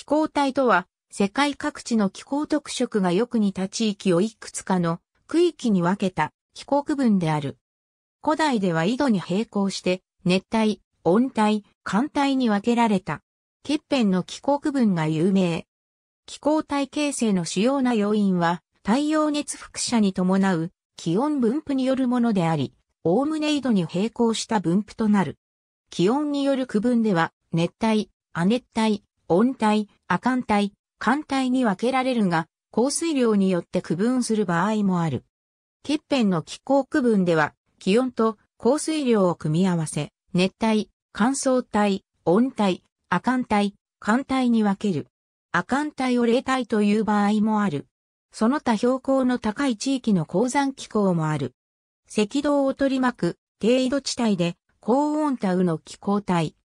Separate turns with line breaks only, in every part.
気候帯とは、世界各地の気候特色がよく似た地域をいくつかの区域に分けた気候区分である。古代では緯度に並行して熱帯、温帯、寒帯に分けられた。欠片の気候区分が有名。気候帯形成の主要な要因は太陽熱輻射に伴う気温分布によるものであり、おおむね緯度に並行した分布となる。気温による区分では熱帯、亜熱帯、温帯、亜寒帯、寒帯に分けられるが、降水量によって区分する場合もある。欠片の気候区分では、気温と降水量を組み合わせ、熱帯、乾燥帯、温帯、亜寒帯、寒帯に分ける。亜寒帯を冷帯という場合もある。その他標高の高い地域の高山気候もある。赤道を取り巻く低緯度地帯で高温帯の気候帯、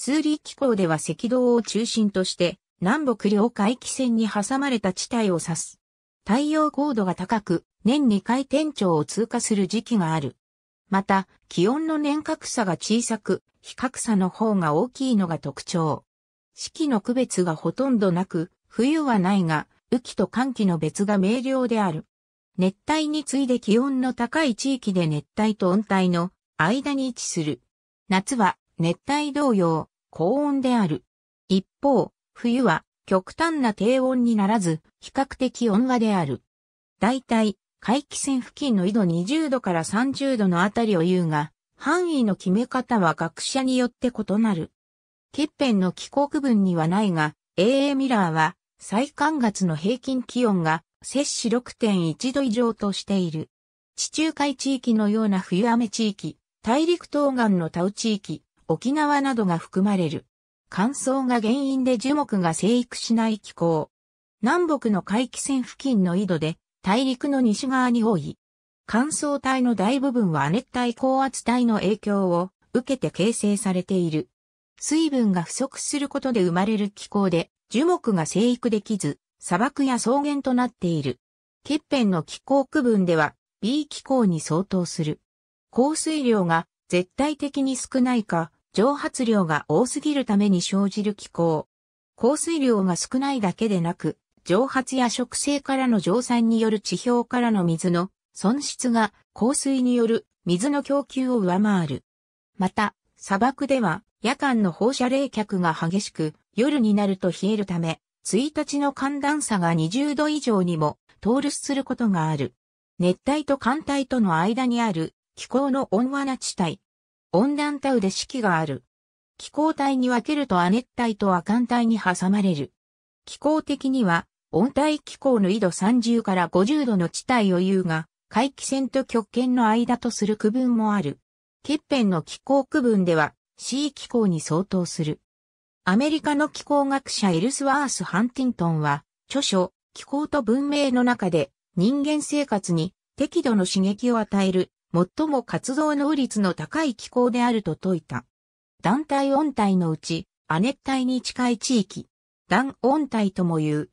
数理気候では赤道を中心として、南北両海気線に挟まれた地帯を指す。太陽高度が高く、年2回天頂を通過する時期がある。また、気温の年較差が小さく、比較差の方が大きいのが特徴。四季の区別がほとんどなく、冬はないが、雨季と寒季の別が明瞭である。熱帯に次いで気温の高い地域で熱帯と温帯の間に位置する。夏は熱帯同様、高温である。一方、冬は極端な低温にならず、比較的温和である。大体、回帰線付近の緯度20度から30度のあたりを言うが、範囲の決め方は学者によって異なる。欠片の気候区分にはないが、AA ミラーは、最寒月の平均気温が、摂氏6.1度以上としている。地中海地域のような冬雨地域、大陸東岸のタウ地域、沖縄などが含まれる。乾燥が原因で樹木が生育しない気候。南北の回帰線付近の緯度で大陸の西側に多い。乾燥帯の大部分は熱帯高圧帯の影響を受けて形成されている。水分が不足することで生まれる気候で樹木が生育できず、砂漠や草原となっている。欠片の気候区分では B 気候に相当する。降水量が絶対的に少ないか、蒸発量が多すぎるために生じる気候。降水量が少ないだけでなく、蒸発や植生からの蒸散による地表からの水の損失が降水による水の供給を上回る。また、砂漠では夜間の放射冷却が激しく、夜になると冷えるため、1日の寒暖差が20度以上にも通るすることがある。熱帯と寒帯との間にある気候の温和な地帯、温暖タウで四季がある。気候帯に分けると亜熱帯と亜寒帯に挟まれる。気候的には、温帯気候の緯度30から50度の地帯を言うが、回帰線と極圏の間とする区分もある。欠片の気候区分では、C 気候に相当する。アメリカの気候学者エルスワース・ハンティントンは、著書、気候と文明の中で、人間生活に適度の刺激を与える最も活動能率の高い気候であると説いた。団体温帯のうち、亜熱帯に近い地域、暖温帯とも言う。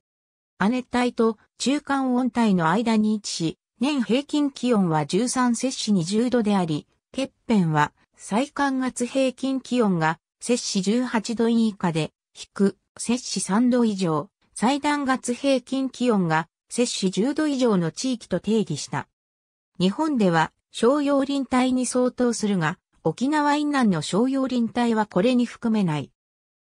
亜熱帯と中間温帯の間に位置し、年平均気温は13摂氏20度であり、欠片は最寒月平均気温が摂氏18度以下で、低、摂氏3度以上、最暖月平均気温が摂氏10度以上の地域と定義した。日本では商用林帯に相当するが、沖縄以南の商用林帯はこれに含めない。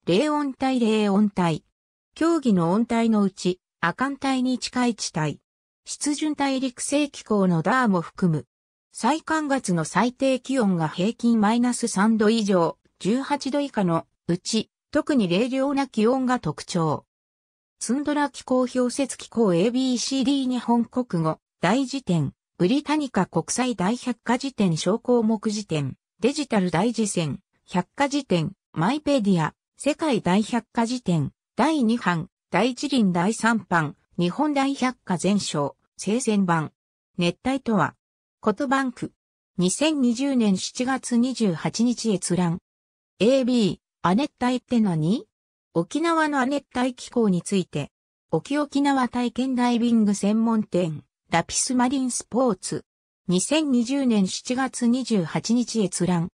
霊音帯霊音帯。競技の音帯のうち、亜寒帯に近い地帯。湿潤大陸性気候のダーも含む。最寒月の最低気温が平均マイナス3度以上、18度以下のうち、特に冷涼な気温が特徴。ツンドラ気候氷雪気候 ABCD 日本国語大辞典。ブリタニカ国際大百科事典小項目辞典、デジタル大辞典、百科事典、マイペディア、世界大百科事典、第2版、第一輪第3版、日本大百科全書、生前版。熱帯とは、コトバンク。2020年7月28日閲覧。AB、亜熱帯って何沖縄の亜熱帯気候について、沖沖縄体験ダイビング専門店。ラピスマリンスポーツ。2020年7月28日閲覧。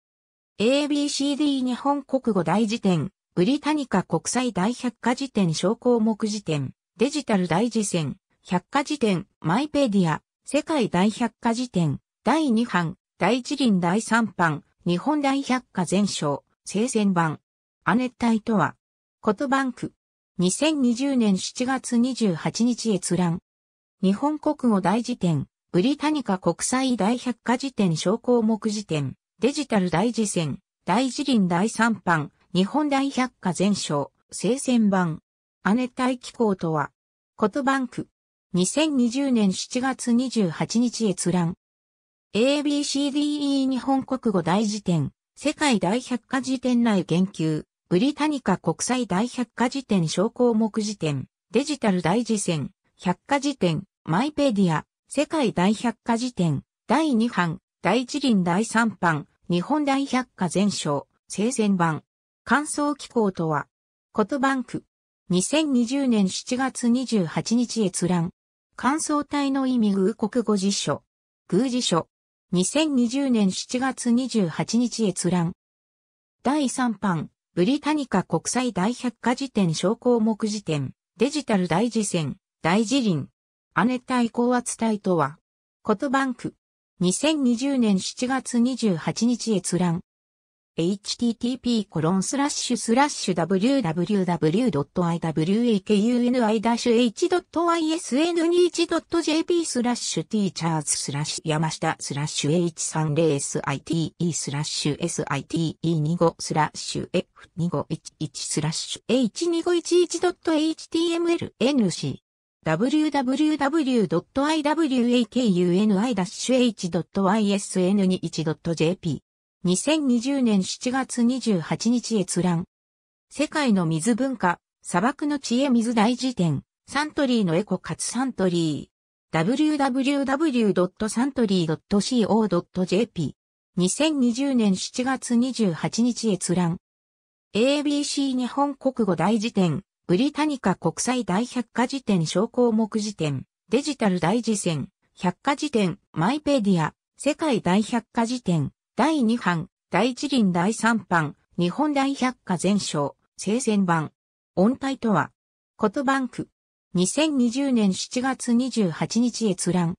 ABCD 日本国語大辞典、ブリタニカ国際大百科事典小項目辞典、デジタル大辞典、百科辞典、マイペディア、世界大百科辞典、第2版、大辞林第3版、日本大百科全書、生鮮版。亜熱帯とは、コトバンク。2020年7月28日閲覧。日本国語大辞典、ブリタニカ国際大百科辞典小項目辞典、デジタル大辞典、大辞林第3版、日本大百科全書、聖戦版。亜熱帯気候とは、ことバンク。2020年7月28日閲覧。ABCDE 日本国語大辞典、世界大百科辞典内言及、ブリタニカ国際大百科辞典小項目辞典、デジタル大辞典、百科辞典、マイペディア、世界大百科事典、第2版、第1輪第3版、日本大百科全書、生前版。感想機構とは、コトバンク。2020年7月28日閲覧。感想体の意味偶国語辞書。偶辞書。2020年7月28日閲覧。第3版、ブリタニカ国際大百科事典小項目辞典、デジタル大辞典、大辞林、姉対抗高圧帯とは、コトバンク。2020年7月28日閲覧。http コロンスラッシュスラッシュ www.iwakuni-h.isn21.jp スラッシュ teachers スラッシュ山下スラッシュ h30site スラッシュ site25 スラッシュ f2511 スラッシュ h2511.htmlnc www.iwakuni-h.ysn21.jp。2020年7月28日閲覧。世界の水文化、砂漠の知恵水大辞典、サントリーのエコかつサントリー。www.santory.co.jp。2020年7月28日閲覧。ABC 日本国語大辞典、ブリタニカ国際大百科事典小項目辞典、デジタル大辞典、百科事典、マイペディア、世界大百科事典、第2版、第一輪第3版、日本大百科全書、生前版。音体とは、ことバンク。2020年7月28日閲覧。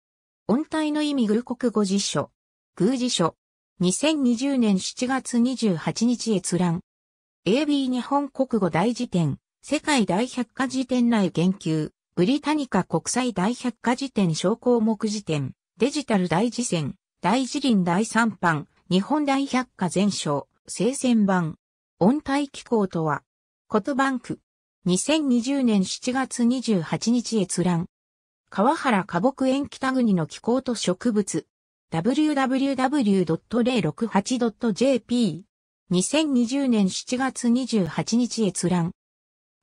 音体の意味偶国語辞書。偶辞書。2020年7月28日閲覧。AB 日本国語大辞典。世界大百科事典内言及、ブリタニカ国際大百科事典小項目辞典、デジタル大辞典、大辞林第三版、日本大百科全書、聖戦版。温帯気候とは、ことバンク。2020年7月28日閲覧。川原花木園北国の気候と植物。www.068.jp。2020年7月28日閲覧。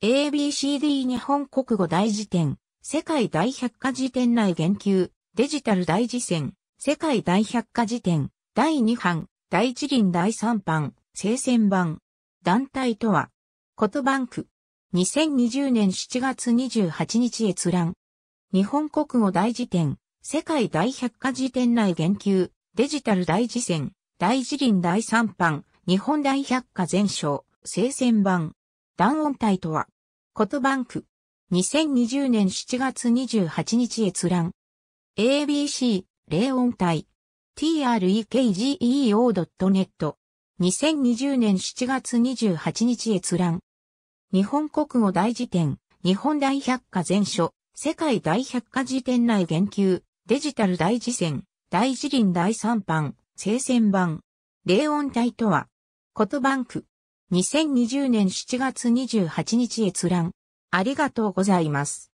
ABCD 日本国語大辞典、世界大百科辞典内言及、デジタル大辞典、世界大百科辞典、第2版、第辞輪第3版、聖戦版。団体とは、コトバンク。2020年7月28日閲覧。日本国語大辞典、世界大百科辞典内言及、デジタル大辞典、大辞林第3版、日本大百科全書、聖戦版。断音体とは、ことバンク。2020年7月28日閲覧。ABC、霊音体。trekgeo.net。2020年7月28日閲覧。日本国語大辞典、日本大百科全書、世界大百科辞典内言及、デジタル大辞典、大辞林第3版、聖戦版。霊音体とは、ことバンク。2020年7月28日閲覧。ありがとうございます。